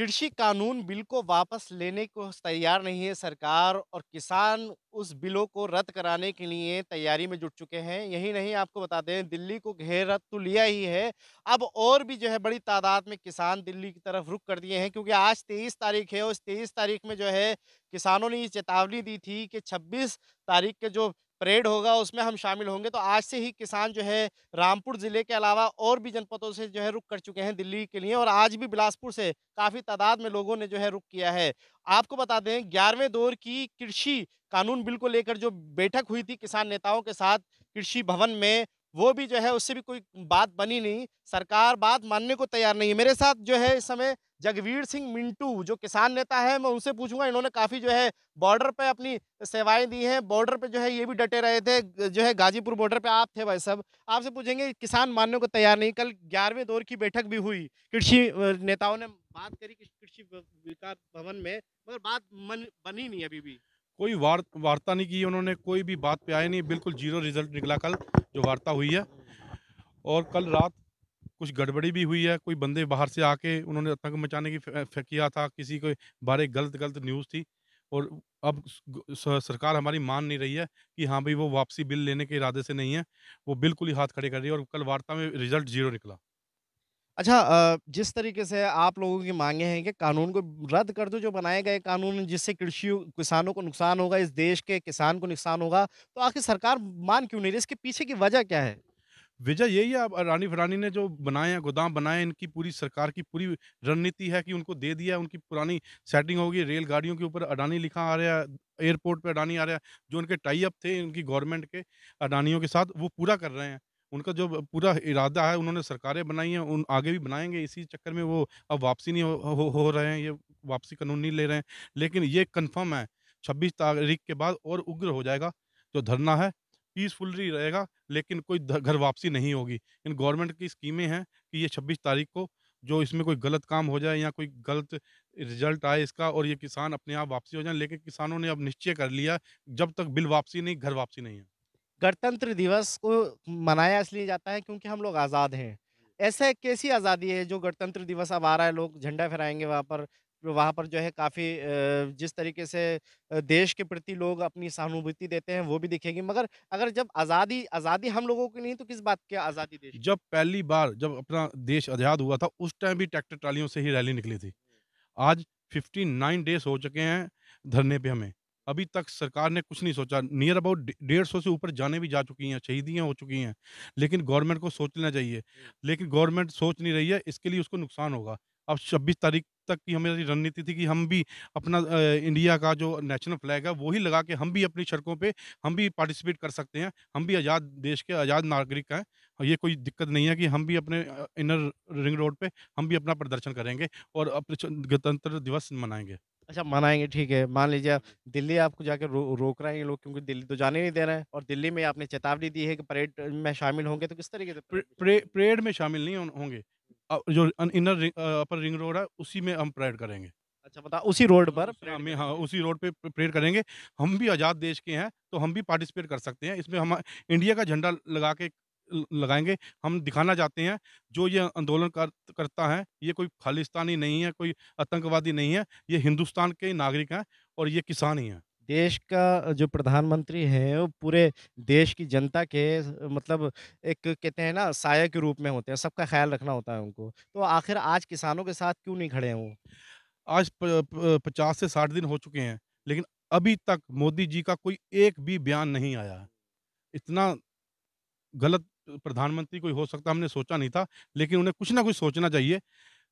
कृषि कानून बिल को वापस लेने को तैयार नहीं है सरकार और किसान उस बिलों को रद्द कराने के लिए तैयारी में जुट चुके हैं यही नहीं आपको बता दें दिल्ली को घेर तो लिया ही है अब और भी जो है बड़ी तादाद में किसान दिल्ली की तरफ रुख कर दिए हैं क्योंकि आज तेईस तारीख है इस तेईस तारीख में जो है किसानों ने ये चेतावनी दी थी कि छब्बीस तारीख के जो परेड होगा उसमें हम शामिल होंगे तो आज से ही किसान जो है रामपुर ज़िले के अलावा और भी जनपदों से जो है रुक कर चुके हैं दिल्ली के लिए और आज भी बिलासपुर से काफ़ी तादाद में लोगों ने जो है रुक किया है आपको बता दें ग्यारहवें दौर की कृषि कानून बिल को लेकर जो बैठक हुई थी किसान नेताओं के साथ कृषि भवन में वो भी जो है उससे भी कोई बात बनी नहीं सरकार बात मानने को तैयार नहीं है मेरे साथ जो है इस समय जगवीर सिंह मिंटू जो किसान नेता है मैं उनसे पूछूंगा इन्होंने काफ़ी जो है बॉर्डर पे अपनी सेवाएं दी हैं बॉर्डर पे जो है ये भी डटे रहे थे जो है गाजीपुर बॉर्डर पे आप थे भाई साहब आपसे पूछेंगे किसान मानने को तैयार नहीं कल ग्यारहवें दौर की बैठक भी हुई कृषि नेताओं ने बात करी कृषि विकास भवन में मगर बात मन बनी नहीं अभी भी कोई वार्ता नहीं की उन्होंने कोई भी बात पे आए नहीं बिल्कुल जीरो रिजल्ट निकला कल जो वार्ता हुई है और कल रात कुछ गड़बड़ी भी हुई है कोई बंदे बाहर से आके उन्होंने आतंक मचाने की किया था किसी के बारे गलत गलत न्यूज़ थी और अब सरकार हमारी मान नहीं रही है कि हाँ भाई वो वापसी बिल लेने के इरादे से नहीं है वो बिल्कुल ही हाथ खड़े कर रही है और कल वार्ता में रिजल्ट जीरो निकला अच्छा जिस तरीके से आप लोगों की मांगे हैं कि कानून को रद्द कर दो जो बनाए गए कानून जिससे कृषि किसानों को नुकसान होगा, इस देश के किसान को नुकसान होगा, तो आखिर सरकार मान क्यों नहीं रही? इसके पीछे की वजह क्या है? वजह यही है अब रानी फरानी ने जो बनाए हैं गोदाम बनाए हैं इनकी पूरी सरकार की पूरी रणनीति है कि उनको दे दिया उनकी पुरानी सेटिंग होगी रेलगाड़ियों के ऊपर अडानी लिखा आ रहा है एयरपोर्ट पे अडानी आ रहा है जो उनके टाई अप थे उनकी गवर्नमेंट के अडानियों के साथ वो पूरा कर रहे हैं उनका जो पूरा इरादा है उन्होंने सरकारें बनाई हैं उन आगे भी बनाएंगे इसी चक्कर में वो अब वापसी नहीं हो, हो, हो रहे हैं ये वापसी कानून नहीं ले रहे हैं लेकिन ये कन्फर्म है छब्बीस तारीख के बाद और उग्र हो जाएगा जो धरना है पीसफुल रहेगा लेकिन कोई घर वापसी नहीं होगी इन गवर्नमेंट की स्कीमें हैं कि ये छब्बीस तारीख को जो इसमें कोई गलत काम हो जाए या कोई गलत रिजल्ट आए इसका और ये किसान अपने आप वापसी हो जाए लेकिन किसानों ने अब निश्चय कर लिया जब तक बिल वापसी नहीं घर वापसी नहीं है गणतंत्र दिवस को मनाया इसलिए जाता है क्योंकि हम लोग आज़ाद हैं ऐसा एक कैसी आज़ादी है जो गणतंत्र दिवस अब आ रहा है लोग झंडा फहराएंगे वहाँ पर वहाँ पर जो है काफ़ी जिस तरीके से देश के प्रति लोग अपनी सहानुभूति देते हैं वो भी दिखेगी मगर अगर जब आज़ादी आज़ादी हम लोगों की नहीं तो किस बात की आज़ादी देश जब पहली बार जब अपना देश आज़ाद हुआ था उस टाइम भी ट्रैक्टर ट्रालियों से ही रैली निकली थी आज नाइन डेज हो चुके हैं धरने पर हमें अभी तक सरकार ने कुछ नहीं सोचा नियर अबाउट डेढ़ सौ से ऊपर जाने भी जा चुकी हैं शहीदियाँ हो चुकी हैं लेकिन गवर्नमेंट को सोच लेना चाहिए लेकिन गवर्नमेंट सोच नहीं रही है इसके लिए उसको नुकसान होगा अब छब्बीस तारीख तक की हमारी रणनीति थी कि हम भी अपना इंडिया का जो नेशनल फ्लैग है वही लगा के हम भी अपनी सड़कों पे हम भी पार्टिसिपेट कर सकते हैं हम भी आज़ाद देश के आज़ाद नागरिक हैं ये कोई दिक्कत नहीं है कि हम भी अपने इनर रिंग रोड पे हम भी अपना प्रदर्शन करेंगे और अपने गणतंत्र दिवस मनाएंगे अच्छा मनाएँगे ठीक है, मान लीजिए आप दिल्ली आपको जाके रो रोक रहे हैं ये लोग क्योंकि दिल्ली तो जाने नहीं दे रहे हैं और दिल्ली में आपने चेतावनी दी है कि परेड में शामिल होंगे, तो किस तरीके से परेड में शामिल नहीं होंगे जो inner ring upper ring road है उसी में हम परेड करेंगे अच्छा बता मतलब उसी रोड हाँ, पर हमें हाँ उसी रोड पे परेड करेंगे हम भी आज़ाद देश के हैं तो हम भी पार्टिसिपेट कर सकते हैं इसमें हम इंडिया का झंडा लगा के लगाएंगे हम दिखाना चाहते हैं जो ये आंदोलन कर, करता है ये कोई खालिस्तानी नहीं है कोई आतंकवादी नहीं है ये हिंदुस्तान के नागरिक हैं और ये किसान ही हैं देश का जो प्रधानमंत्री है वो पूरे देश की जनता के मतलब एक कहते हैं ना साया के रूप में होते हैं सबका ख्याल रखना होता है उनको तो आखिर आज किसानों के साथ क्यों नहीं खड़े हैं वो आज पचास से साठ दिन हो चुके हैं लेकिन अभी तक मोदी जी का कोई एक भी बयान नहीं आया इतना गलत प्रधानमंत्री कोई हो सकता हमने सोचा नहीं था लेकिन उन्हें कुछ ना कुछ सोचना चाहिए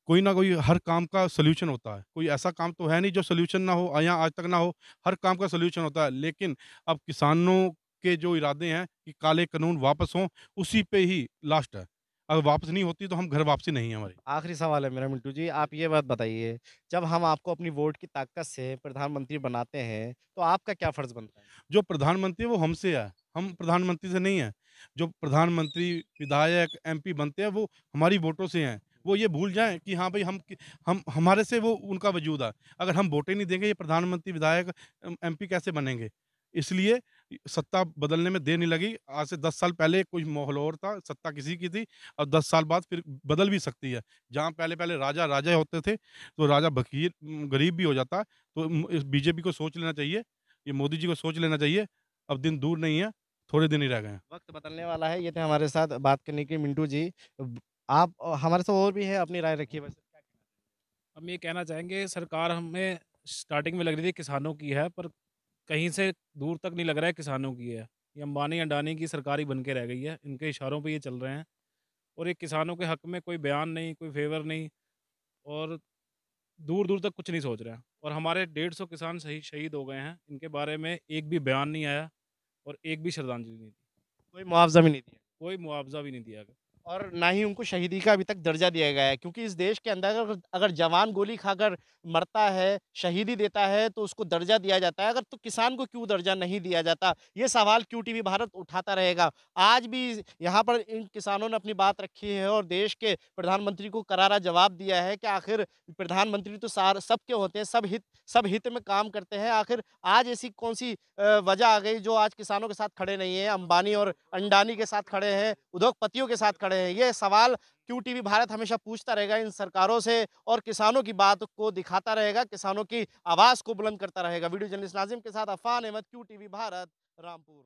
कोई ना कोई हर काम का सलूशन होता है कोई ऐसा काम तो है नहीं जो सलूशन ना हो या आज तक ना हो हर काम का सलूशन होता है लेकिन अब किसानों के जो इरादे हैं कि काले कानून वापस हों उसी पे ही लास्ट है अगर वापस नहीं होती तो हम घर वापसी नहीं है हमारी आखिरी सवाल है मेरा मिंटू जी आप ये बात बताइए जब हम आपको अपनी वोट की ताकत से प्रधानमंत्री बनाते हैं तो आपका क्या फर्ज बनता है जो प्रधानमंत्री वो हमसे है हम प्रधानमंत्री से नहीं है जो प्रधानमंत्री विधायक एमपी बनते हैं वो हमारी वोटों से हैं वो ये भूल जाएं कि हाँ भाई हम हम हमारे से वो उनका वजूद है अगर हम वोटें नहीं देंगे ये प्रधानमंत्री विधायक एमपी कैसे बनेंगे इसलिए सत्ता बदलने में देर नहीं लगी आज से दस साल पहले कुछ माहौल और था सत्ता किसी की थी और दस साल बाद फिर बदल भी सकती है जहाँ पहले पहले राजा राजा होते थे तो राजा बकीर गरीब भी हो जाता तो इस बीजेपी को सोच लेना चाहिए ये मोदी जी को सोच लेना चाहिए अब दिन दूर नहीं है थोड़े दिन ही रह गए वक्त बदलने वाला है ये थे हमारे साथ बात करने के मिंटू जी आप हमारे साथ और भी है अपनी राय रखिए बस हम ये कहना चाहेंगे सरकार हमें स्टार्टिंग में लग रही थी किसानों की है पर कहीं से दूर तक नहीं लग रहा है किसानों की है ये अंबानी अंडानी की सरकारी बन के रह गई है इनके इशारों पर ये चल रहे हैं और ये किसानों के हक में कोई बयान नहीं कोई फेवर नहीं और दूर दूर तक कुछ नहीं सोच रहे हैं और हमारे डेढ़ सौ किसान सही शहीद हो गए हैं इनके बारे में एक भी बयान नहीं आया और एक भी श्रद्धांजलि नहीं दी कोई मुआवजा भी नहीं दिया कोई मुआवजा भी नहीं दिया गया और ना ही उनको शहीदी का अभी तक दर्जा दिया गया है क्योंकि इस देश के अंदर अगर, जवान गोली खाकर मरता है शहीदी देता है तो उसको दर्जा दिया जाता है अगर तो किसान को क्यों दर्जा नहीं दिया जाता ये सवाल क्यू टी भारत उठाता रहेगा आज भी यहाँ पर इन किसानों ने अपनी बात रखी है और देश के प्रधानमंत्री को करारा जवाब दिया है कि आखिर प्रधानमंत्री तो सार सबके होते हैं सब हित सब हित में काम करते हैं आखिर आज ऐसी कौन सी वजह आ गई जो आज किसानों के साथ खड़े नहीं है अंबानी और अंडानी के साथ खड़े हैं उद्योगपतियों के साथ खड़े रहे हैं ये सवाल क्यू टीवी भारत हमेशा पूछता रहेगा इन सरकारों से और किसानों की बात को दिखाता रहेगा किसानों की आवाज़ को बुलंद करता रहेगा वीडियो जर्नलिस्ट नाजिम के साथ अफान अहमद क्यू टीवी भारत रामपुर